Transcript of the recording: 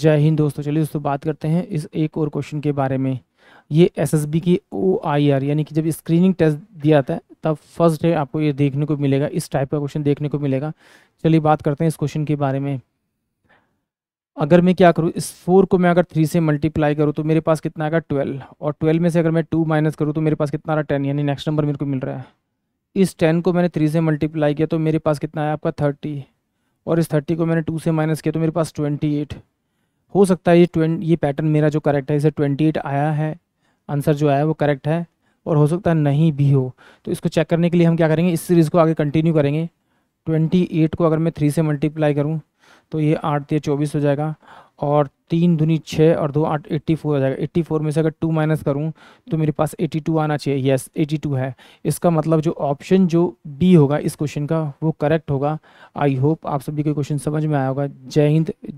जय हिंद दोस्तों चलिए दोस्तों बात करते हैं इस एक और क्वेश्चन के बारे में ये एसएसबी की ओ आई आर यानी कि जब स्क्रीनिंग टेस्ट दिया था तब फर्स्ट डे आपको ये देखने को मिलेगा इस टाइप का क्वेश्चन देखने को मिलेगा चलिए बात करते हैं इस क्वेश्चन के बारे में अगर मैं क्या करूँ इस फोर को मैं अगर थ्री से मल्टीप्लाई करूँ तो मेरे पास कितना आएगा ट्वेल्व और ट्वेल्व में से अगर मैं टू माइनस करूँ तो मेरे पास कितना आ रहा टेन यानी नेक्स्ट नंबर मेरे को मिल रहा है इस टेन को मैंने थ्री से मल्टीप्लाई किया तो मेरे पास कितना आया आपका थर्टी और इस थर्टी को मैंने टू से माइनस किया तो मेरे पास ट्वेंटी एट हो सकता है ये ट्वेंट ये पैटर्न मेरा जो करेक्ट है इसे ट्वेंटी एट आया है आंसर जो आया वो करेक्ट है और हो सकता है नहीं भी हो तो इसको चेक करने के लिए हम क्या करेंगे इस सीरीज़ को आगे कंटिन्यू करेंगे ट्वेंटी एट को अगर मैं थ्री से मल्टीप्लाई करूँ तो ये आठ या चौबीस हो जाएगा और तीन धुनी छः और दो आठ एट्टी फोर हो जाएगा एट्टी फोर में से अगर टू माइनस करूँ तो मेरे पास एटी टू आना चाहिए यस एटी टू है इसका मतलब जो ऑप्शन जो बी होगा इस क्वेश्चन का वो करेक्ट होगा आई होप आप सभी को क्वेश्चन समझ में आया होगा जय हिंद